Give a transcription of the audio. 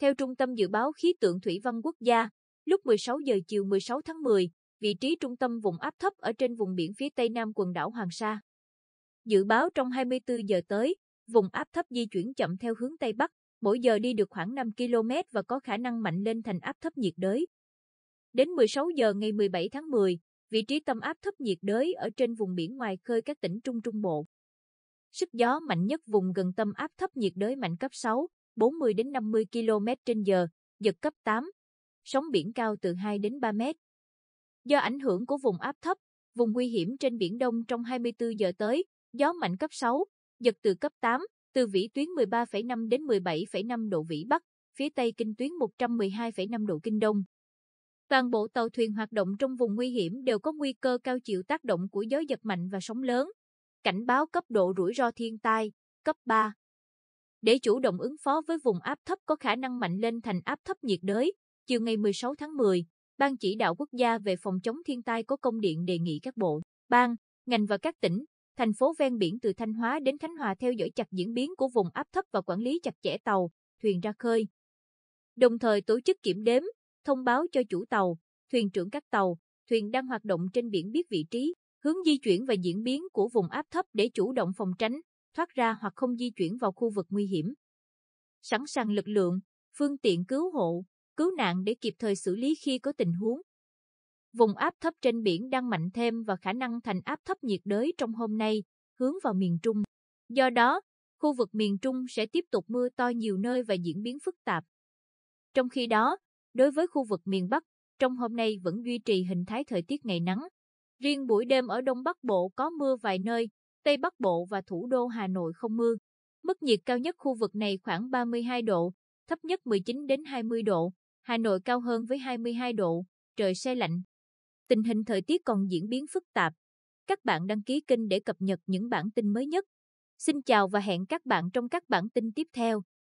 Theo Trung tâm Dự báo Khí tượng Thủy văn Quốc gia, lúc 16 giờ chiều 16 tháng 10, vị trí trung tâm vùng áp thấp ở trên vùng biển phía tây nam quần đảo Hoàng Sa. Dự báo trong 24 giờ tới, vùng áp thấp di chuyển chậm theo hướng Tây Bắc, mỗi giờ đi được khoảng 5 km và có khả năng mạnh lên thành áp thấp nhiệt đới. Đến 16 giờ ngày 17 tháng 10, vị trí tâm áp thấp nhiệt đới ở trên vùng biển ngoài khơi các tỉnh Trung Trung Bộ. Sức gió mạnh nhất vùng gần tâm áp thấp nhiệt đới mạnh cấp 6, 40 đến 50 km h giật cấp 8. Sóng biển cao từ 2 đến 3 mét. Do ảnh hưởng của vùng áp thấp, vùng nguy hiểm trên biển Đông trong 24 giờ tới, gió mạnh cấp 6, giật từ cấp 8, từ vĩ tuyến 13,5 đến 17,5 độ vĩ Bắc, phía tây kinh tuyến 112,5 độ kinh Đông. Toàn bộ tàu thuyền hoạt động trong vùng nguy hiểm đều có nguy cơ cao chịu tác động của gió giật mạnh và sóng lớn. Cảnh báo cấp độ rủi ro thiên tai, cấp 3. Để chủ động ứng phó với vùng áp thấp có khả năng mạnh lên thành áp thấp nhiệt đới, chiều ngày 16 tháng 10, Ban chỉ đạo quốc gia về phòng chống thiên tai có công điện đề nghị các bộ, ban, ngành và các tỉnh, thành phố ven biển từ Thanh Hóa đến Khánh Hòa theo dõi chặt diễn biến của vùng áp thấp và quản lý chặt chẽ tàu, thuyền ra khơi. Đồng thời tổ chức kiểm đếm, thông báo cho chủ tàu, thuyền trưởng các tàu, thuyền đang hoạt động trên biển biết vị trí, hướng di chuyển và diễn biến của vùng áp thấp để chủ động phòng tránh, thoát ra hoặc không di chuyển vào khu vực nguy hiểm. Sẵn sàng lực lượng, phương tiện cứu hộ, cứu nạn để kịp thời xử lý khi có tình huống. Vùng áp thấp trên biển đang mạnh thêm và khả năng thành áp thấp nhiệt đới trong hôm nay, hướng vào miền Trung. Do đó, khu vực miền Trung sẽ tiếp tục mưa to nhiều nơi và diễn biến phức tạp. Trong khi đó, đối với khu vực miền Bắc, trong hôm nay vẫn duy trì hình thái thời tiết ngày nắng. Riêng buổi đêm ở Đông Bắc Bộ có mưa vài nơi, Tây Bắc Bộ và thủ đô Hà Nội không mưa. Mức nhiệt cao nhất khu vực này khoảng 32 độ, thấp nhất 19 đến 20 độ, Hà Nội cao hơn với 22 độ, trời se lạnh. Tình hình thời tiết còn diễn biến phức tạp. Các bạn đăng ký kênh để cập nhật những bản tin mới nhất. Xin chào và hẹn các bạn trong các bản tin tiếp theo.